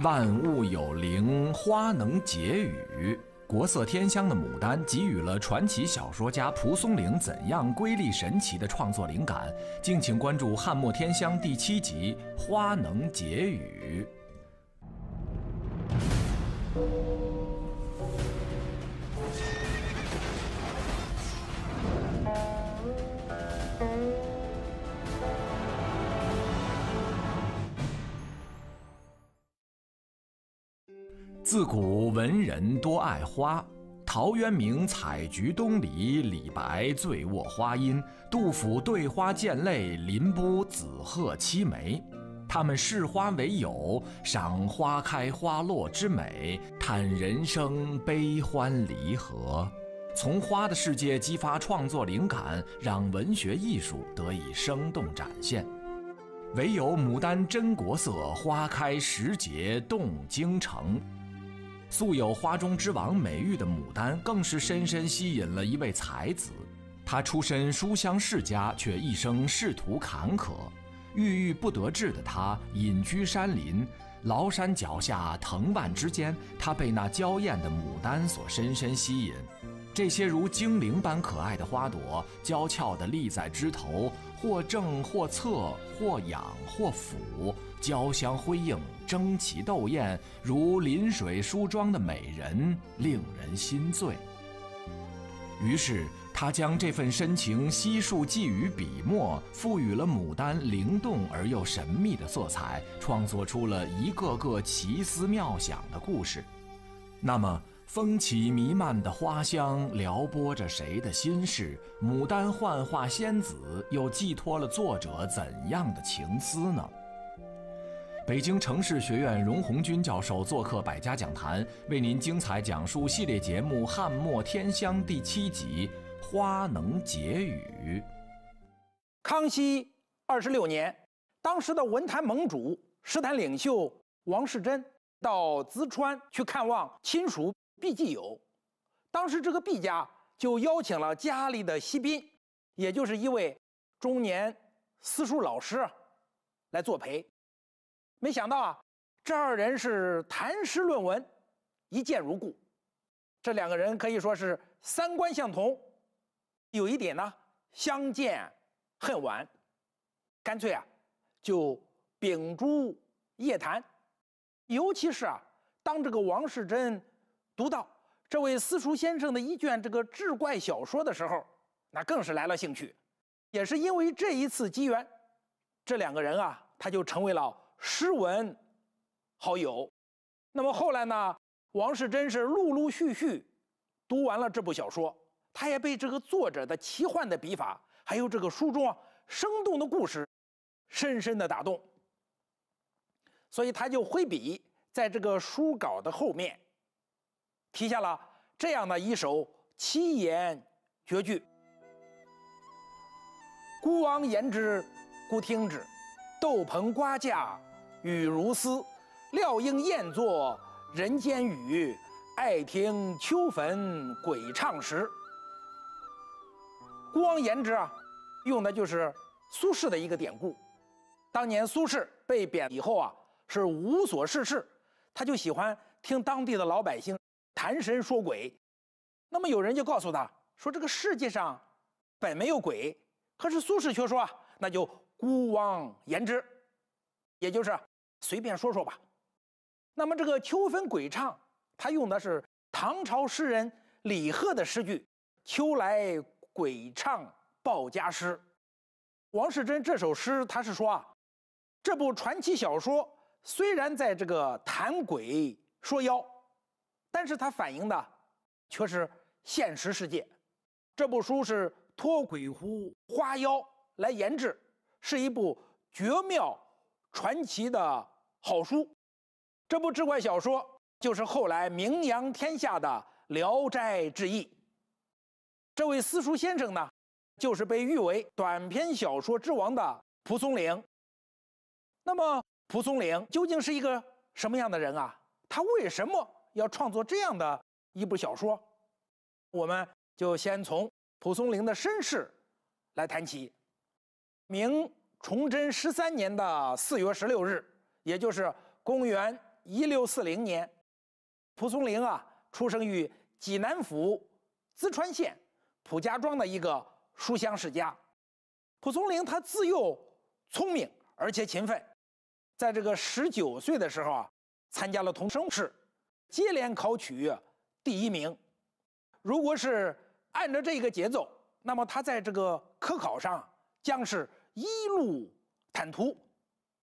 万物有灵，花能解语。国色天香的牡丹给予了传奇小说家蒲松龄怎样瑰丽神奇的创作灵感？敬请关注《汉墨天香》第七集《花能解语》。自古文人多爱花，陶渊明采菊东篱，李白醉卧花荫，杜甫对花溅泪，林波紫鹤凄梅。他们视花为友，赏花开花落之美，叹人生悲欢离合。从花的世界激发创作灵感，让文学艺术得以生动展现。唯有牡丹真国色，花开时节动京城。素有“花中之王”美誉的牡丹，更是深深吸引了一位才子。他出身书香世家，却一生仕途坎坷，郁郁不得志的他隐居山林。崂山脚下藤蔓之间，他被那娇艳的牡丹所深深吸引。这些如精灵般可爱的花朵，娇俏地立在枝头，或正或侧，或仰或俯。交相辉映，争奇斗艳，如临水梳妆的美人，令人心醉。于是，他将这份深情悉数寄予笔墨，赋予了牡丹灵动而又神秘的色彩，创作出了一个个奇思妙想的故事。那么，风起弥漫的花香撩拨着谁的心事？牡丹幻化仙子，又寄托了作者怎样的情思呢？北京城市学院荣红军教授做客百家讲坛，为您精彩讲述系列节目《汉末天香》第七集《花能解语》。康熙二十六年，当时的文坛盟主、诗坛领袖王士祯到淄川去看望亲属毕继友。当时这个毕家就邀请了家里的西宾，也就是一位中年私塾老师来作陪。没想到啊，这二人是谈诗论文，一见如故。这两个人可以说是三观相同。有一点呢，相见恨晚，干脆啊，就秉烛夜谈。尤其是啊，当这个王世贞读到这位私塾先生的一卷这个志怪小说的时候，那更是来了兴趣。也是因为这一次机缘，这两个人啊，他就成为了。诗文好友，那么后来呢？王世贞是陆陆续续读完了这部小说，他也被这个作者的奇幻的笔法，还有这个书中生动的故事，深深的打动。所以他就挥笔在这个书稿的后面，题下了这样的一首七言绝句：“孤王言之，孤听之，斗棚瓜架。”雨如丝，料应雁作人间雨，爱听秋坟鬼唱时。孤王言之啊，用的就是苏轼的一个典故。当年苏轼被贬以后啊，是无所事事，他就喜欢听当地的老百姓谈神说鬼。那么有人就告诉他，说这个世界上本没有鬼，可是苏轼却说啊，那就孤王言之，也就是。随便说说吧，那么这个秋分鬼唱，它用的是唐朝诗人李贺的诗句“秋来鬼唱报家诗”。王世贞这首诗，他是说啊，这部传奇小说虽然在这个谈鬼说妖，但是它反映的却是现实世界。这部书是托鬼狐花妖来研制，是一部绝妙。传奇的好书，这部志怪小说就是后来名扬天下的《聊斋志异》。这位私塾先生呢，就是被誉为短篇小说之王的蒲松龄。那么，蒲松龄究竟是一个什么样的人啊？他为什么要创作这样的一部小说？我们就先从蒲松龄的身世来谈起，明。崇祯十三年的四月十六日，也就是公元一六四零年，蒲松龄啊，出生于济南府淄川县蒲家庄的一个书香世家。蒲松龄他自幼聪明，而且勤奋，在这个十九岁的时候啊，参加了童生试，接连考取第一名。如果是按照这个节奏，那么他在这个科考上将是。一路坦途，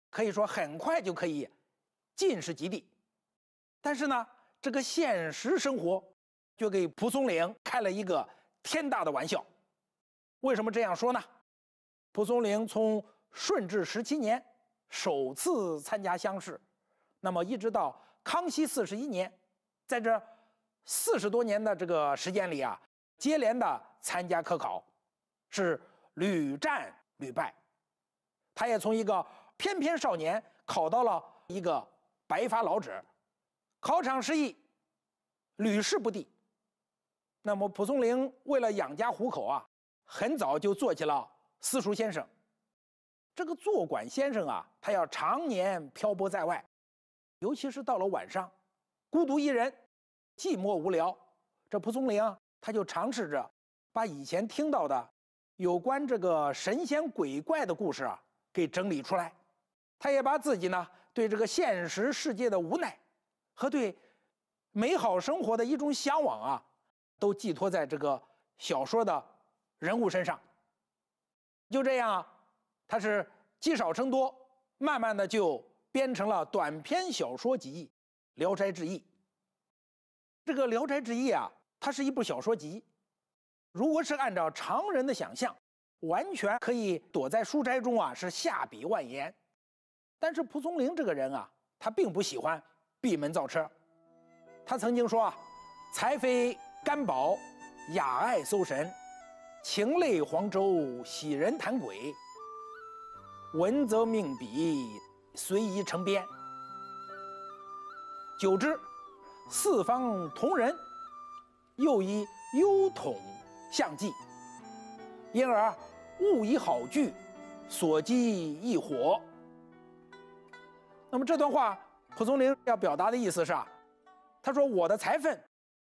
可以说很快就可以进士及第。但是呢，这个现实生活就给蒲松龄开了一个天大的玩笑。为什么这样说呢？蒲松龄从顺治十七年首次参加乡试，那么一直到康熙四十一年，在这四十多年的这个时间里啊，接连的参加科考，是屡战。屡败，他也从一个翩翩少年考到了一个白发老者，考场失意，屡试不第。那么蒲松龄为了养家糊口啊，很早就做起了私塾先生。这个做馆先生啊，他要常年漂泊在外，尤其是到了晚上，孤独一人，寂寞无聊。这蒲松龄他就尝试着把以前听到的。有关这个神仙鬼怪的故事啊，给整理出来。他也把自己呢对这个现实世界的无奈，和对美好生活的一种向往啊，都寄托在这个小说的人物身上。就这样，他是积少成多，慢慢的就编成了短篇小说集《聊斋志异》。这个《聊斋志异》啊，它是一部小说集。如果是按照常人的想象，完全可以躲在书斋中啊，是下笔万言。但是蒲松龄这个人啊，他并不喜欢闭门造车。他曾经说啊：“才非甘宝，雅爱搜神，情类黄州，喜人谈鬼。文则命笔，随意成编。久之，四方同人，又以幽统。”相继。因而物以好聚，所积亦火。那么这段话，蒲松龄要表达的意思是：，他说我的才分，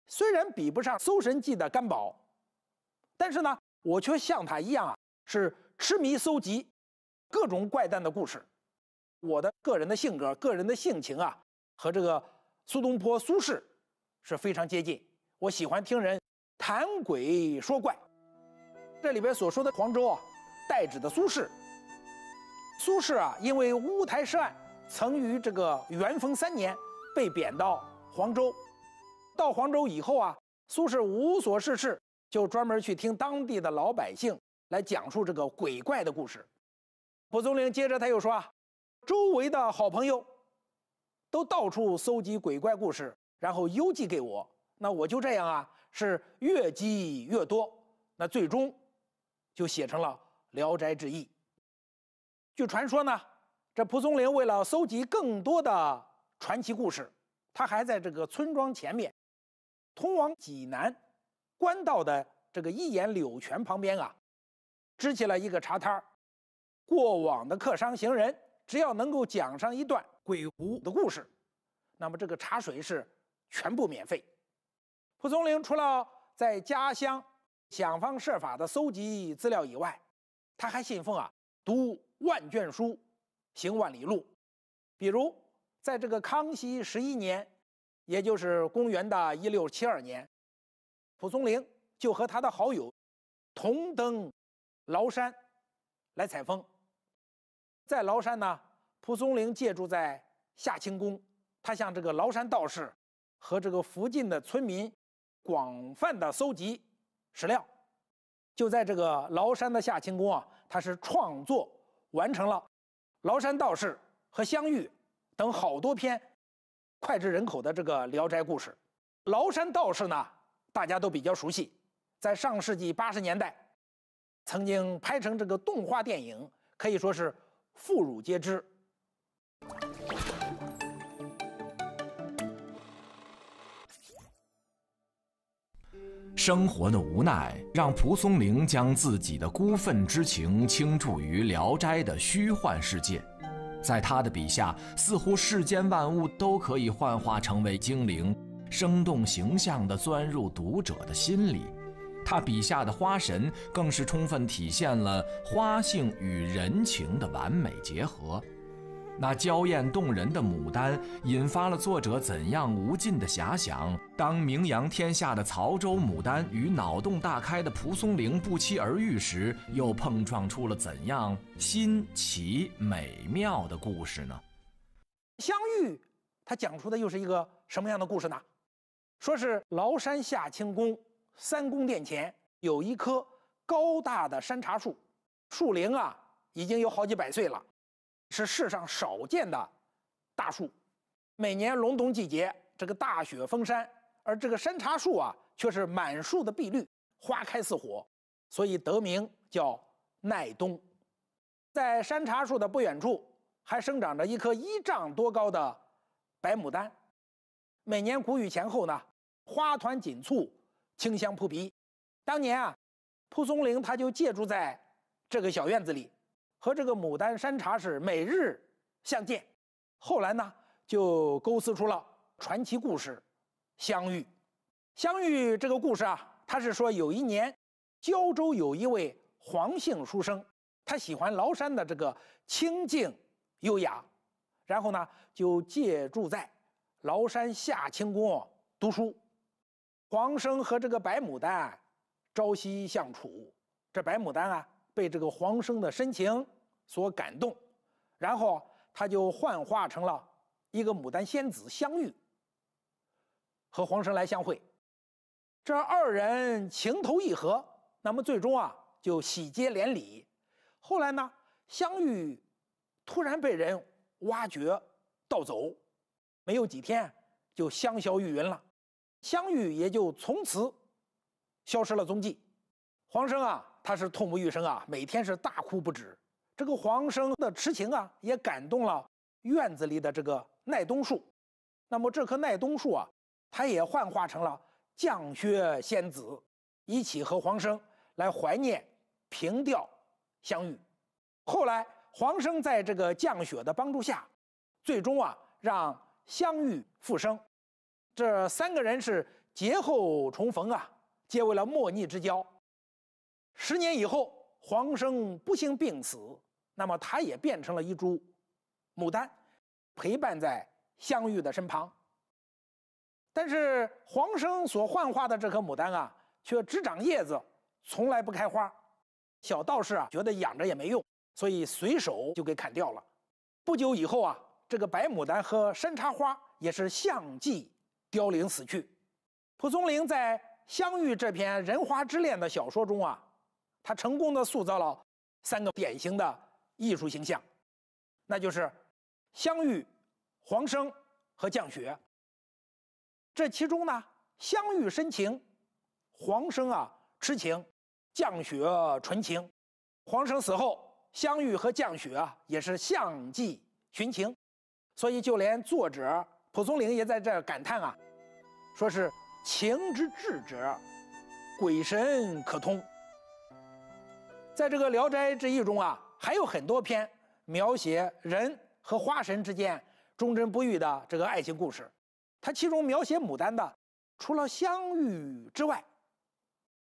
虽然比不上《搜神记》的甘宝，但是呢，我却像他一样啊，是痴迷搜集各种怪诞的故事。我的个人的性格、个人的性情啊，和这个苏东坡、苏轼是非常接近。我喜欢听人。谈鬼说怪，这里边所说的黄州啊，代指的苏轼。苏轼啊，因为乌台诗案，曾于这个元丰三年被贬到黄州。到黄州以后啊，苏轼无所事事，就专门去听当地的老百姓来讲述这个鬼怪的故事。蒲松龄接着他又说啊，周围的好朋友，都到处搜集鬼怪故事，然后邮寄给我。那我就这样啊。是越积越多，那最终就写成了《聊斋志异》。据传说呢，这蒲松龄为了搜集更多的传奇故事，他还在这个村庄前面，通往济南官道的这个一眼柳泉旁边啊，支起了一个茶摊儿。过往的客商行人，只要能够讲上一段鬼狐的故事，那么这个茶水是全部免费。蒲松龄除了在家乡想方设法的搜集资料以外，他还信奉啊“读万卷书，行万里路”。比如在这个康熙十一年，也就是公元的一六七二年，蒲松龄就和他的好友同登崂山来采风。在崂山呢，蒲松龄借住在夏清宫，他向这个崂山道士和这个附近的村民。广泛的搜集史料，就在这个崂山的夏清宫啊，他是创作完成了《崂山道士》和《相遇》等好多篇脍炙人口的这个《聊斋》故事。《崂山道士》呢，大家都比较熟悉，在上世纪八十年代曾经拍成这个动画电影，可以说是妇孺皆知。生活的无奈让蒲松龄将自己的孤愤之情倾注于《聊斋》的虚幻世界，在他的笔下，似乎世间万物都可以幻化成为精灵，生动形象地钻入读者的心里。他笔下的花神更是充分体现了花性与人情的完美结合。那娇艳动人的牡丹引发了作者怎样无尽的遐想？当名扬天下的曹州牡丹与脑洞大开的蒲松龄不期而遇时，又碰撞出了怎样新奇美妙的故事呢？相遇，他讲出的又是一个什么样的故事呢？说是崂山下清宫三宫殿前有一棵高大的山茶树，树龄啊已经有好几百岁了。是世上少见的大树，每年隆冬季节，这个大雪封山，而这个山茶树啊，却是满树的碧绿，花开似火，所以得名叫耐冬。在山茶树的不远处，还生长着一棵一丈多高的白牡丹，每年谷雨前后呢，花团锦簇，清香扑鼻。当年啊，蒲松龄他就借住在这个小院子里。和这个牡丹山茶是每日相见，后来呢就构思出了传奇故事，相遇。相遇这个故事啊，他是说有一年，胶州有一位黄姓书生，他喜欢崂山的这个清静优雅，然后呢就借住在崂山下清宫读书。黄生和这个白牡丹朝夕相处，这白牡丹啊。被这个黄生的深情所感动，然后他就幻化成了一个牡丹仙子香玉，和黄生来相会，这二人情投意合，那么最终啊就喜结连理。后来呢，香玉突然被人挖掘盗走，没有几天就香消玉殒了，香玉也就从此消失了踪迹，黄生啊。他是痛不欲生啊，每天是大哭不止。这个黄生的痴情啊，也感动了院子里的这个耐冬树。那么这棵耐冬树啊，它也幻化成了降雪仙子，一起和黄生来怀念平调相遇。后来黄生在这个降雪的帮助下，最终啊让相遇复生。这三个人是劫后重逢啊，结为了莫逆之交。十年以后，黄生不幸病死，那么他也变成了一株牡丹，陪伴在香玉的身旁。但是黄生所幻化的这棵牡丹啊，却只长叶子，从来不开花。小道士啊，觉得养着也没用，所以随手就给砍掉了。不久以后啊，这个白牡丹和山茶花也是相继凋零死去。蒲松龄在《香玉》这篇《人花之恋》的小说中啊。他成功的塑造了三个典型的艺术形象，那就是相玉、黄生和降雪。这其中呢，相玉深情，黄生啊痴情，降雪纯情。黄生死后，相玉和降雪啊也是相继殉情。所以，就连作者蒲松龄也在这感叹啊，说是情之至者，鬼神可通。在这个《聊斋志异》中啊，还有很多篇描写人和花神之间忠贞不渝的这个爱情故事。它其中描写牡丹的，除了《相遇》之外，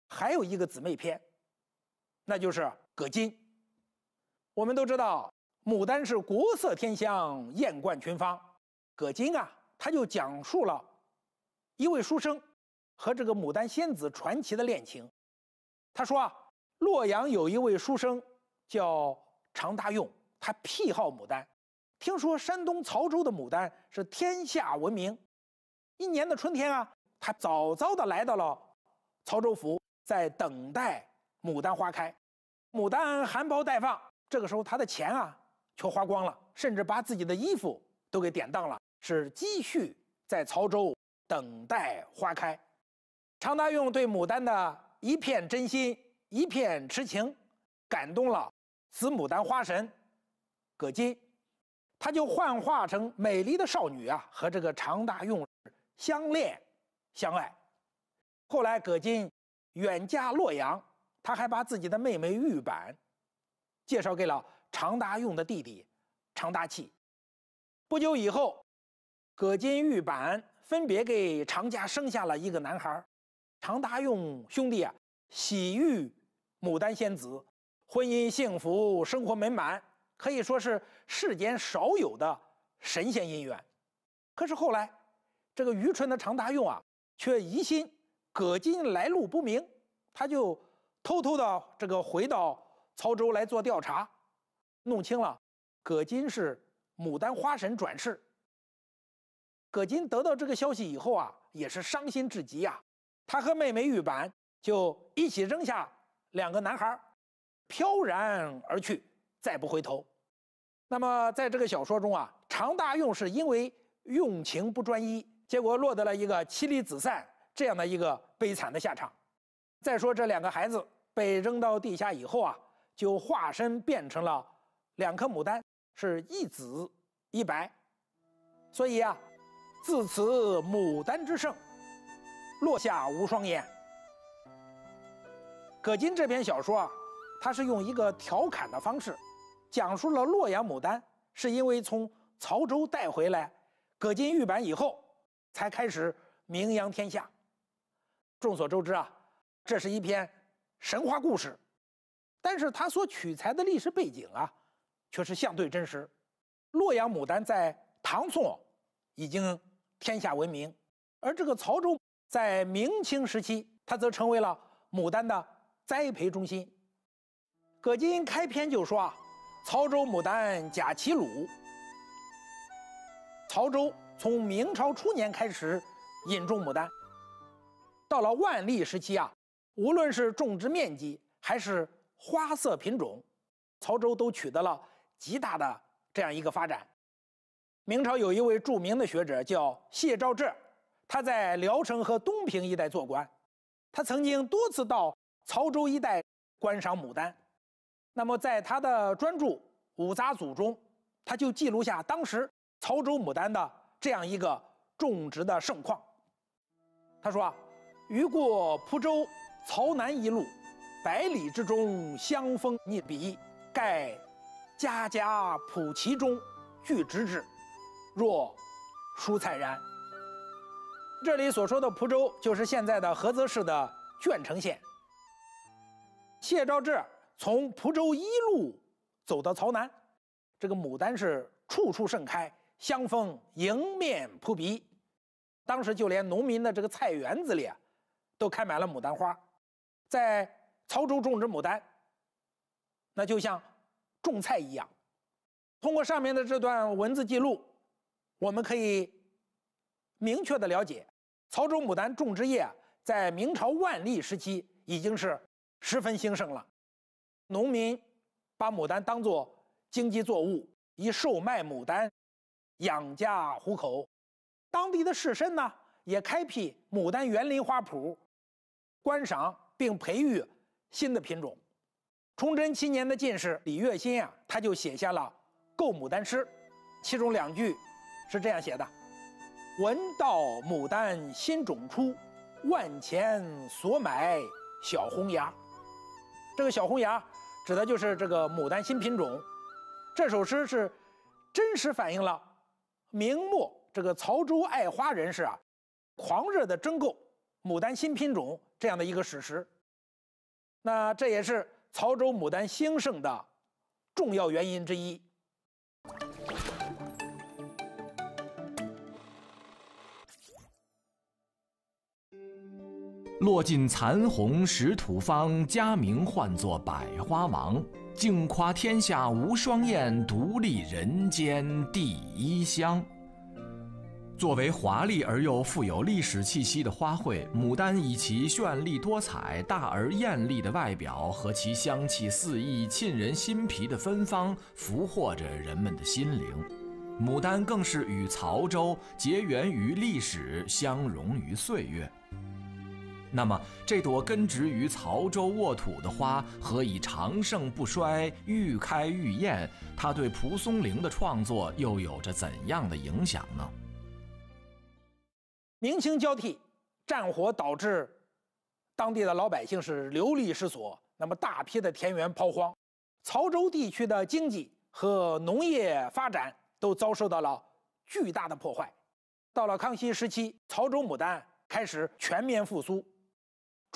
还有一个姊妹篇，那就是《葛巾》。我们都知道，牡丹是国色天香，艳冠群芳。葛巾啊，他就讲述了一位书生和这个牡丹仙子传奇的恋情。他说啊。洛阳有一位书生叫常大用，他癖好牡丹。听说山东曹州的牡丹是天下闻名。一年的春天啊，他早早的来到了曹州府，在等待牡丹花开。牡丹含苞待放，这个时候他的钱啊却花光了，甚至把自己的衣服都给典当了，是积蓄在曹州等待花开。常大用对牡丹的一片真心。一片痴情，感动了紫牡丹花神葛巾，他就幻化成美丽的少女啊，和这个常大用相恋相爱。后来葛巾远嫁洛阳，他还把自己的妹妹玉板介绍给了常大用的弟弟常大器。不久以后，葛巾玉板分别给常家生下了一个男孩，常大用兄弟啊。喜遇牡丹仙子，婚姻幸福，生活美满，可以说是世间少有的神仙姻缘。可是后来，这个愚蠢的常达用啊，却疑心葛金来路不明，他就偷偷的这个回到曹州来做调查，弄清了葛金是牡丹花神转世。葛金得到这个消息以后啊，也是伤心至极呀，他和妹妹玉板。就一起扔下两个男孩，飘然而去，再不回头。那么，在这个小说中啊，常大用是因为用情不专一，结果落得了一个妻离子散这样的一个悲惨的下场。再说这两个孩子被扔到地下以后啊，就化身变成了两颗牡丹，是一紫一白。所以啊，自此牡丹之盛，落下无双眼。葛巾这篇小说啊，他是用一个调侃的方式，讲述了洛阳牡丹是因为从曹州带回来葛巾玉版以后，才开始名扬天下。众所周知啊，这是一篇神话故事，但是他所取材的历史背景啊，却是相对真实。洛阳牡丹在唐宋已经天下闻名，而这个曹州在明清时期，它则成为了牡丹的。栽培中心，葛金开篇就说啊：“曹州牡丹甲齐鲁。”曹州从明朝初年开始引种牡丹，到了万历时期啊，无论是种植面积还是花色品种，曹州都取得了极大的这样一个发展。明朝有一位著名的学者叫谢兆浙，他在聊城和东平一带做官，他曾经多次到。曹州一带观赏牡丹，那么在他的专著《五杂组》中，他就记录下当时曹州牡丹的这样一个种植的盛况。他说啊：“余过蒲州，曹南一路，百里之中，相逢逆鼻，盖家家圃其中，具植之，若蔬菜然。”这里所说的蒲州，就是现在的菏泽市的鄄城县。谢兆志从蒲州一路走到曹南，这个牡丹是处处盛开，香风迎面扑鼻。当时就连农民的这个菜园子里，都开满了牡丹花。在曹州种植牡丹，那就像种菜一样。通过上面的这段文字记录，我们可以明确的了解，曹州牡丹种植业在明朝万历时期已经是。十分兴盛了，农民把牡丹当作经济作物以售卖牡丹养家糊口，当地的士绅呢也开辟牡丹园林花圃，观赏并培育新的品种。崇祯七年的进士李月新啊，他就写下了《购牡丹诗》，其中两句是这样写的：“闻道牡丹新种出，万钱所买小红芽。”这个小红芽，指的就是这个牡丹新品种。这首诗是真实反映了明末这个曹州爱花人士啊，狂热的争购牡丹新品种这样的一个史实。那这也是曹州牡丹兴盛的重要原因之一。落尽残红始吐芳，家名唤作百花王。竟夸天下无双艳，独立人间第一香。作为华丽而又富有历史气息的花卉，牡丹以其绚丽多彩、大而艳丽的外表和其香气四溢、沁人心脾的芬芳，俘获着人们的心灵。牡丹更是与曹州结缘于历史，相融于岁月。那么，这朵根植于曹州沃土的花，何以长盛不衰、愈开愈艳？它对蒲松龄的创作又有着怎样的影响呢？明清交替，战火导致当地的老百姓是流离失所，那么大批的田园抛荒，曹州地区的经济和农业发展都遭受到了巨大的破坏。到了康熙时期，曹州牡丹开始全面复苏。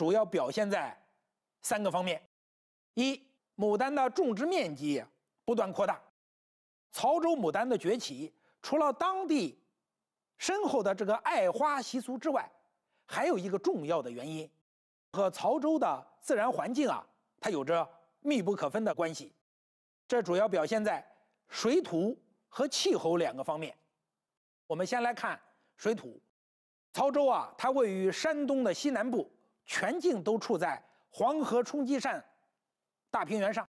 主要表现在三个方面：一，牡丹的种植面积不断扩大；，曹州牡丹的崛起，除了当地深厚的这个爱花习俗之外，还有一个重要的原因，和曹州的自然环境啊，它有着密不可分的关系。这主要表现在水土和气候两个方面。我们先来看水土，曹州啊，它位于山东的西南部。全境都处在黄河冲积扇大平原上，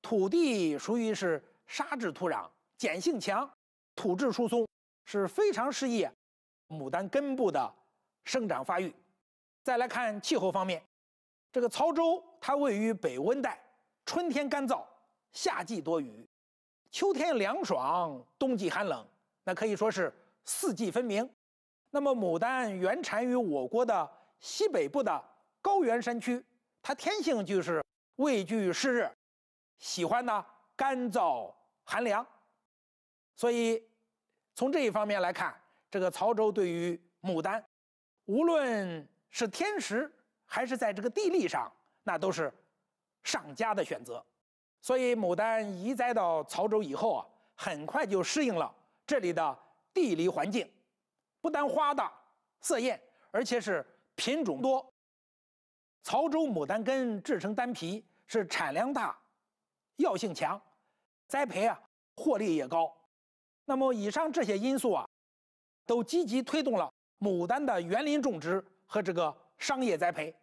土地属于是沙质土壤，碱性强，土质疏松，是非常适宜牡丹根部的生长发育。再来看气候方面，这个曹州它位于北温带，春天干燥，夏季多雨，秋天凉爽，冬季寒冷，那可以说是四季分明。那么牡丹原产于我国的。西北部的高原山区，它天性就是畏惧湿热，喜欢呢干燥寒凉，所以从这一方面来看，这个曹州对于牡丹，无论是天时还是在这个地利上，那都是上佳的选择。所以牡丹移栽到曹州以后啊，很快就适应了这里的地理环境，不但花大色艳，而且是。品种多，曹州牡丹根制成丹皮是产量大，药性强，栽培啊，获利也高。那么以上这些因素啊，都积极推动了牡丹的园林种植和这个商业栽培。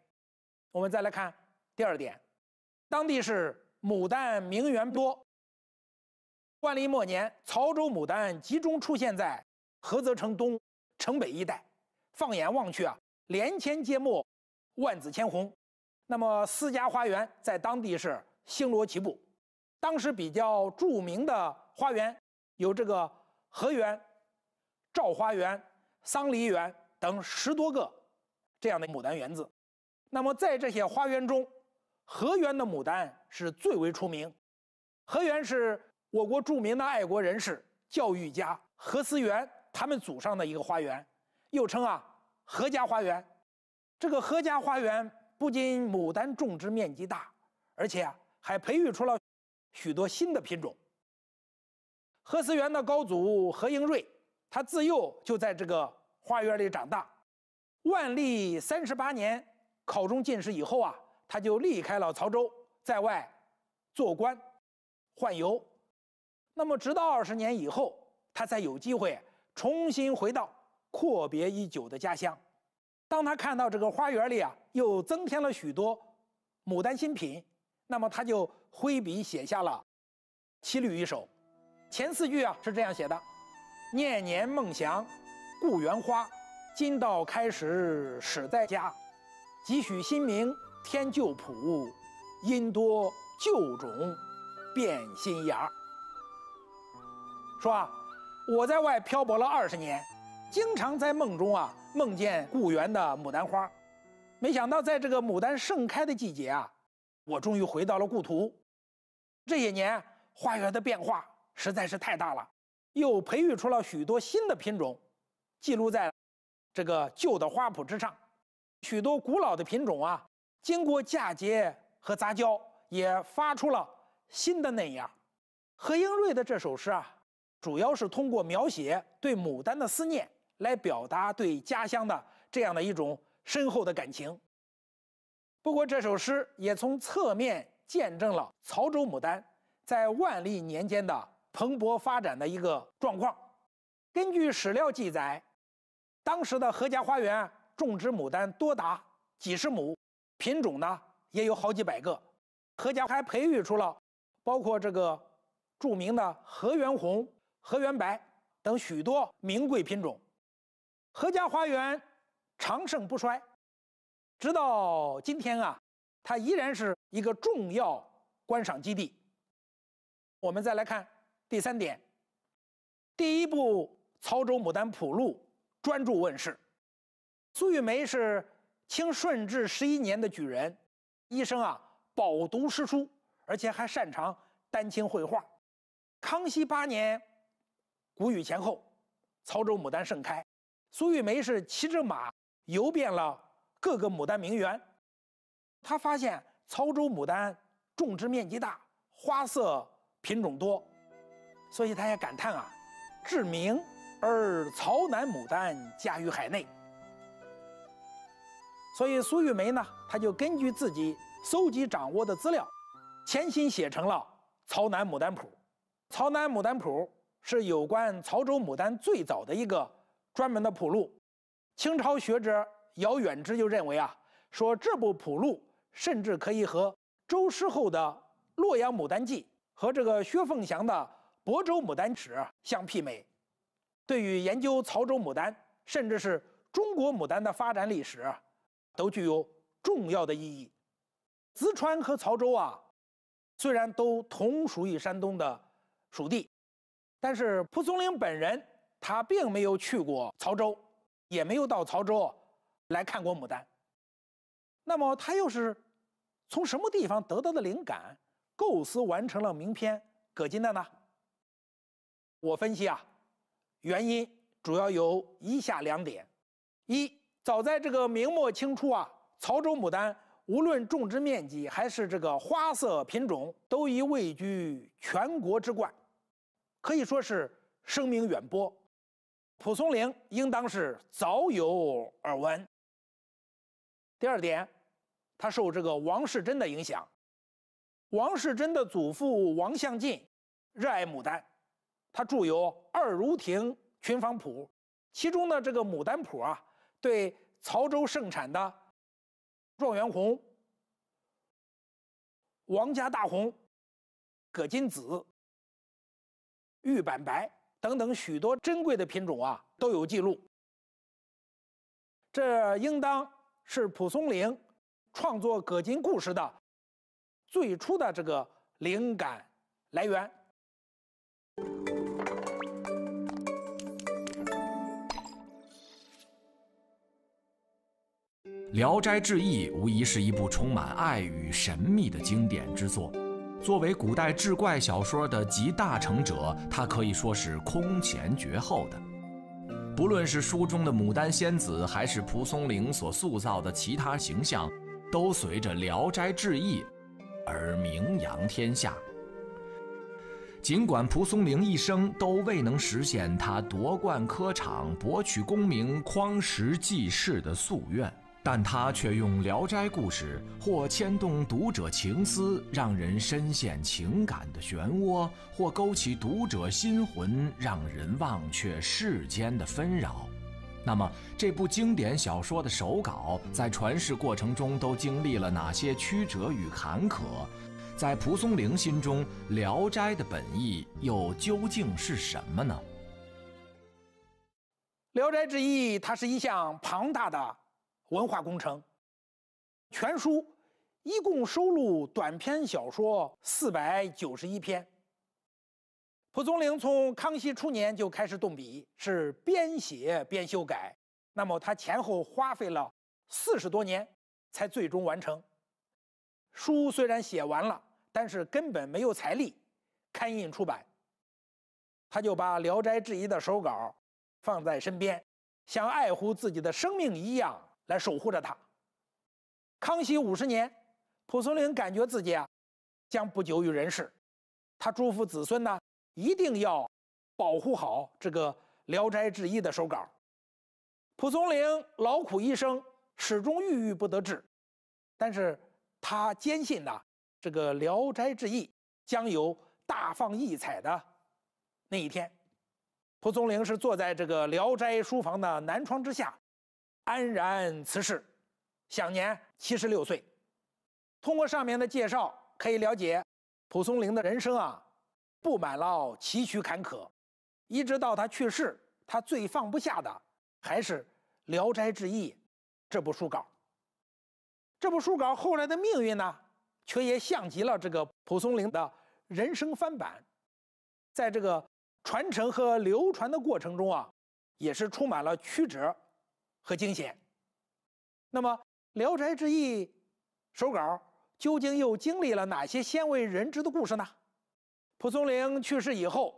我们再来看第二点，当地是牡丹名园多。万历末年，曹州牡丹集中出现在菏泽城东、城北一带，放眼望去啊。连千皆木，万紫千红。那么私家花园在当地是星罗棋布，当时比较著名的花园有这个河源、赵花园、桑梨园等十多个这样的牡丹园子。那么在这些花园中，河源的牡丹是最为出名。河源是我国著名的爱国人士、教育家何思源他们祖上的一个花园，又称啊。何家花园，这个何家花园不仅牡丹种植面积大，而且还培育出了许多新的品种。何思源的高祖何应瑞，他自幼就在这个花园里长大。万历三十八年考中进士以后啊，他就离开了曹州，在外做官宦游。那么，直到二十年以后，他才有机会重新回到。阔别已久的家乡，当他看到这个花园里啊，又增添了许多牡丹新品，那么他就挥笔写下了七律一首。前四句啊是这样写的：“念年梦想故园花，今到开始始在家。几许新名添旧谱，因多旧种变新芽。”说啊，我在外漂泊了二十年。经常在梦中啊梦见故园的牡丹花，没想到在这个牡丹盛开的季节啊，我终于回到了故土。这些年花园的变化实在是太大了，又培育出了许多新的品种，记录在这个旧的花圃之上。许多古老的品种啊，经过嫁接和杂交，也发出了新的嫩芽。何英瑞的这首诗啊，主要是通过描写对牡丹的思念。来表达对家乡的这样的一种深厚的感情。不过，这首诗也从侧面见证了曹州牡丹在万历年间的蓬勃发展的一个状况。根据史料记载，当时的何家花园种植牡丹多达几十亩，品种呢也有好几百个。何家还培育出了包括这个著名的何元红、何元白等许多名贵品种。何家花园长盛不衰，直到今天啊，它依然是一个重要观赏基地。我们再来看第三点：第一部《曹州牡丹谱录》专著问世。苏玉梅是清顺治十一年的举人，一生啊饱读诗书，而且还擅长丹青绘画。康熙八年，谷雨前后，曹州牡丹盛开。苏玉梅是骑着马游遍了各个牡丹名园，她发现潮州牡丹种植面积大，花色品种多，所以她也感叹啊：“志明而潮南牡丹嫁于海内。”所以苏玉梅呢，她就根据自己搜集掌握的资料，潜心写成了《潮南牡丹谱》。《潮南牡丹谱》是有关潮州牡丹最早的一个。专门的谱录，清朝学者姚远之就认为啊，说这部谱录甚至可以和周师厚的《洛阳牡丹记》和这个薛凤翔的《亳州牡丹史》相媲美，对于研究曹州牡丹，甚至是中国牡丹的发展历史，都具有重要的意义。淄川和曹州啊，虽然都同属于山东的属地，但是蒲松龄本人。他并没有去过曹州，也没有到曹州来看过牡丹。那么他又是从什么地方得到的灵感，构思完成了名篇《葛巾的呢？我分析啊，原因主要有以下两点：一，早在这个明末清初啊，曹州牡丹无论种植面积还是这个花色品种，都已位居全国之冠，可以说是声名远播。蒲松龄应当是早有耳闻。第二点，他受这个王世贞的影响。王世贞的祖父王向进热爱牡丹，他著有《二如亭群芳谱》，其中的这个《牡丹谱》啊，对曹州盛产的状元红、王家大红、葛金紫、玉板白。等等，许多珍贵的品种啊，都有记录。这应当是蒲松龄创作《葛巾故事》的最初的这个灵感来源。《聊斋志异》无疑是一部充满爱与神秘的经典之作。作为古代志怪小说的集大成者，他可以说是空前绝后的。不论是书中的牡丹仙子，还是蒲松龄所塑造的其他形象，都随着《聊斋志异》而名扬天下。尽管蒲松龄一生都未能实现他夺冠科场、博取功名、匡时济世的夙愿。但他却用《聊斋》故事，或牵动读者情思，让人深陷情感的漩涡；或勾起读者心魂，让人忘却世间的纷扰。那么，这部经典小说的手稿在传世过程中都经历了哪些曲折与坎坷？在蒲松龄心中，《聊斋》的本意又究竟是什么呢？《聊斋志异》它是一项庞大的。文化工程，全书一共收录短篇小说四百九十一篇。蒲松龄从康熙初年就开始动笔，是边写边修改。那么他前后花费了四十多年，才最终完成。书虽然写完了，但是根本没有财力刊印出版，他就把《聊斋志异》的手稿放在身边，像爱护自己的生命一样。来守护着他。康熙五十年，蒲松龄感觉自己啊将不久于人世，他嘱咐子孙呢一定要保护好这个《聊斋志异》的手稿。蒲松龄劳苦一生，始终郁郁不得志，但是他坚信呢，这个《聊斋志异》将有大放异彩的那一天。蒲松龄是坐在这个聊斋书房的南窗之下。安然辞世，享年七十六岁。通过上面的介绍，可以了解蒲松龄的人生啊，布满了崎岖坎坷。一直到他去世，他最放不下的还是《聊斋志异》这部书稿。这部书稿后来的命运呢，却也像极了这个蒲松龄的人生翻版。在这个传承和流传的过程中啊，也是充满了曲折。和惊险。那么，《聊斋志异》手稿究竟又经历了哪些鲜为人知的故事呢？蒲松龄去世以后，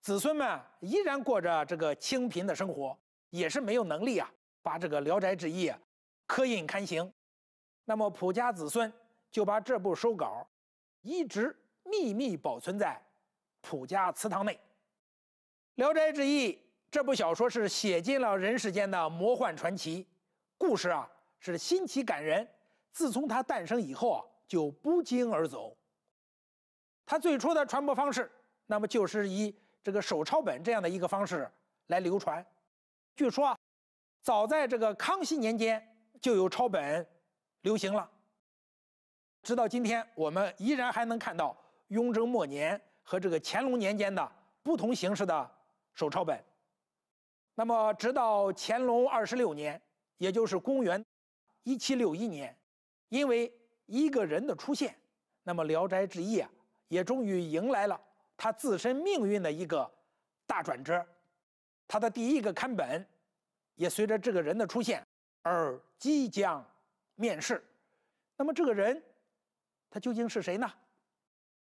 子孙们依然过着这个清贫的生活，也是没有能力啊，把这个《聊斋志异》刻印刊行。那么，蒲家子孙就把这部手稿一直秘密保存在蒲家祠堂内，《聊斋志异》。这部小说是写尽了人世间的魔幻传奇，故事啊是新奇感人。自从它诞生以后啊就不胫而走。它最初的传播方式，那么就是以这个手抄本这样的一个方式来流传。据说啊，早在这个康熙年间就有抄本流行了，直到今天我们依然还能看到雍正末年和这个乾隆年间的不同形式的手抄本。那么，直到乾隆二十六年，也就是公元一七六一年，因为一个人的出现，那么《聊斋志异》啊，也终于迎来了他自身命运的一个大转折。他的第一个刊本，也随着这个人的出现而即将面世。那么，这个人他究竟是谁呢？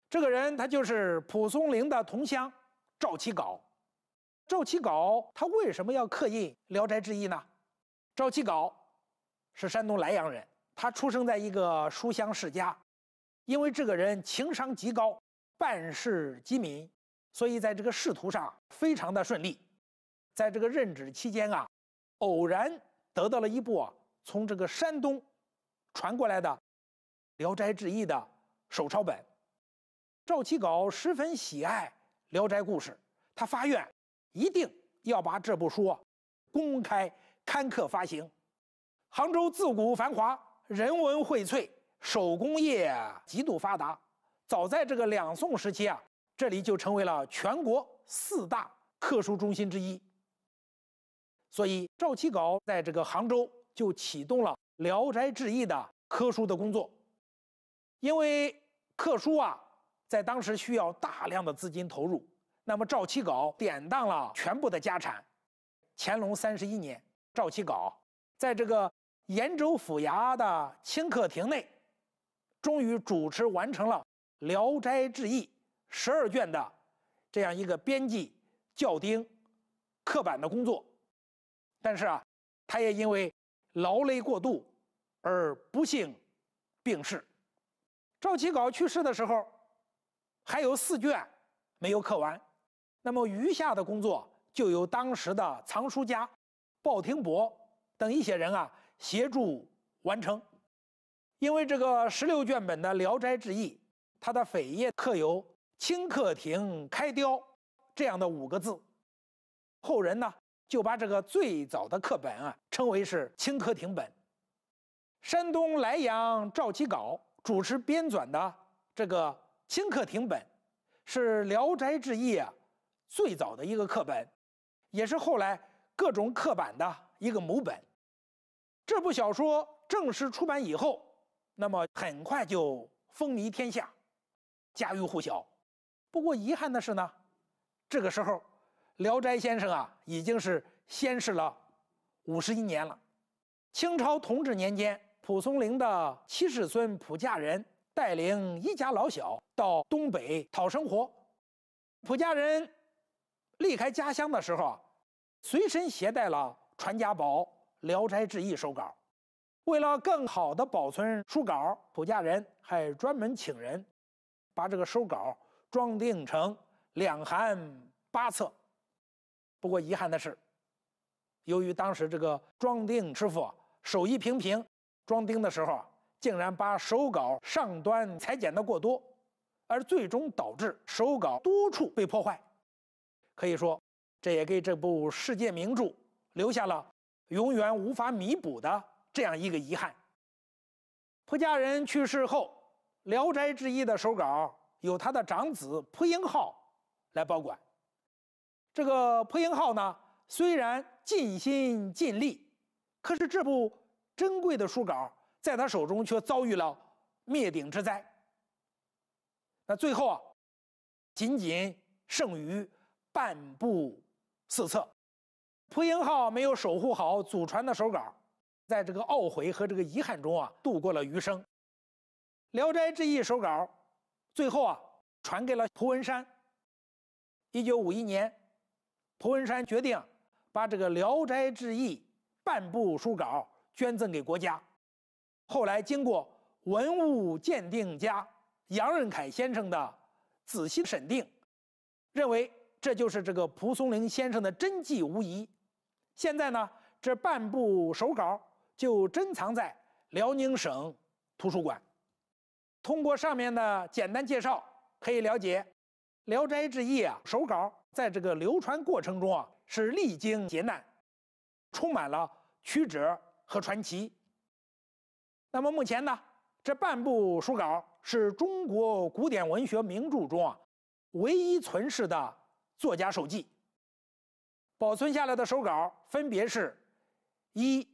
这个人他就是蒲松龄的同乡赵启皋。赵启稿他为什么要刻印《聊斋志异》呢？赵启稿是山东莱阳人，他出生在一个书香世家，因为这个人情商极高，办事机敏，所以在这个仕途上非常的顺利。在这个任职期间啊，偶然得到了一部从这个山东传过来的《聊斋志异》的手抄本。赵启稿十分喜爱《聊斋》故事，他发愿。一定要把这部书公开刊刻发行。杭州自古繁华，人文荟萃，手工业极度发达。早在这个两宋时期啊，这里就成为了全国四大刻书中心之一。所以赵七稿在这个杭州就启动了《聊斋志异》的刻书的工作。因为刻书啊，在当时需要大量的资金投入。那么，赵七稿典当了全部的家产。乾隆三十一年，赵七稿在这个延州府衙的清客亭内，终于主持完成了《聊斋志异》十二卷的这样一个编辑、校订、刻版的工作。但是啊，他也因为劳累过度而不幸病逝。赵七稿去世的时候，还有四卷没有刻完。那么余下的工作就由当时的藏书家，鲍廷伯等一些人啊协助完成。因为这个十六卷本的《聊斋志异》，它的扉页刻有“清客亭开雕”这样的五个字，后人呢就把这个最早的刻本啊称为是“清客亭本”。山东莱阳赵启皋主持编纂的这个“清客亭本”，是《聊斋志异》啊。最早的一个刻本，也是后来各种刻版的一个母本。这部小说正式出版以后，那么很快就风靡天下，家喻户晓。不过遗憾的是呢，这个时候，聊斋先生啊已经是仙逝了五十一年了。清朝同治年间，蒲松龄的七世孙蒲家人带领一家老小到东北讨生活，蒲家人离开家乡的时候啊，随身携带了传家宝《聊斋志异》手稿。为了更好地保存书稿，补家人还专门请人把这个手稿装订成两函八册。不过遗憾的是，由于当时这个装订师傅手艺平平，装订的时候竟然把手稿上端裁剪得过多，而最终导致手稿多处被破坏。可以说，这也给这部世界名著留下了永远无法弥补的这样一个遗憾。蒲家人去世后，《聊斋志异》的手稿由他的长子蒲英浩来保管。这个蒲英浩呢，虽然尽心尽力，可是这部珍贵的书稿在他手中却遭遇了灭顶之灾。那最后啊，仅仅剩余。半部四册，蒲英浩没有守护好祖传的手稿，在这个懊悔和这个遗憾中啊度过了余生，《聊斋志异》手稿，最后啊传给了蒲文山。一九五一年，蒲文山决定把这个《聊斋志异》半部书稿捐赠给国家。后来经过文物鉴定家杨润凯先生的仔细审定，认为。这就是这个蒲松龄先生的真迹无疑，现在呢，这半部手稿就珍藏在辽宁省图书馆。通过上面的简单介绍，可以了解《聊斋志异》啊手稿在这个流传过程中啊是历经劫难，充满了曲折和传奇。那么目前呢，这半部书稿是中国古典文学名著中啊唯一存世的。作家手记保存下来的手稿分别是一、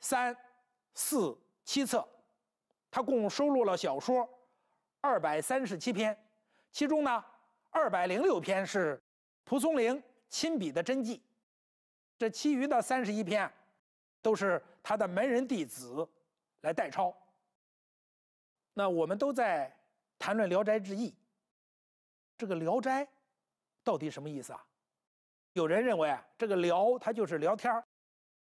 三、四、七册，他共收录了小说二百三十七篇，其中呢二百零六篇是蒲松龄亲笔的真迹，这其余的三十一篇都是他的门人弟子来代抄。那我们都在谈论《聊斋志异》，这个《聊斋》。到底什么意思啊？有人认为啊，这个聊它就是聊天儿，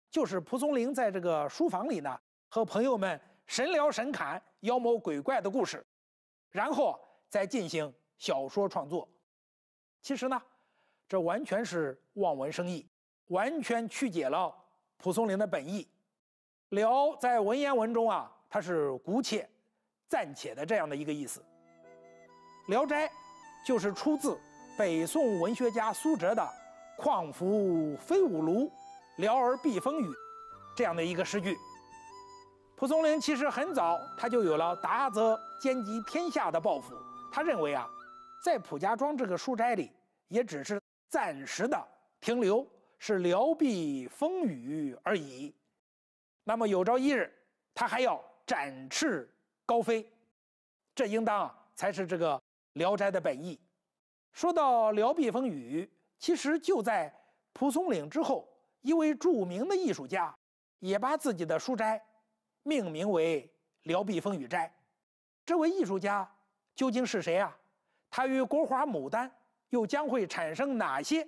就是蒲松龄在这个书房里呢，和朋友们神聊神侃妖魔鬼怪的故事，然后再进行小说创作。其实呢，这完全是望文生义，完全曲解了蒲松龄的本意。聊在文言文中啊，它是姑且、暂且的这样的一个意思。《聊斋》就是出自。北宋文学家苏辙的“况复飞舞庐，聊而避风雨”这样的一个诗句。蒲松龄其实很早他就有了达则兼济天下的抱负。他认为啊，在蒲家庄这个书斋里也只是暂时的停留，是聊避风雨而已。那么有朝一日，他还要展翅高飞。这应当才是这个《聊斋》的本意。说到辽碧风雨，其实就在蒲松龄之后，一位著名的艺术家，也把自己的书斋命名为“辽碧风雨斋”。这位艺术家究竟是谁啊？他与国画牡丹又将会产生哪些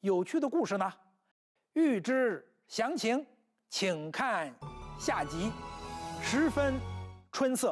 有趣的故事呢？欲知详情，请看下集《十分春色》。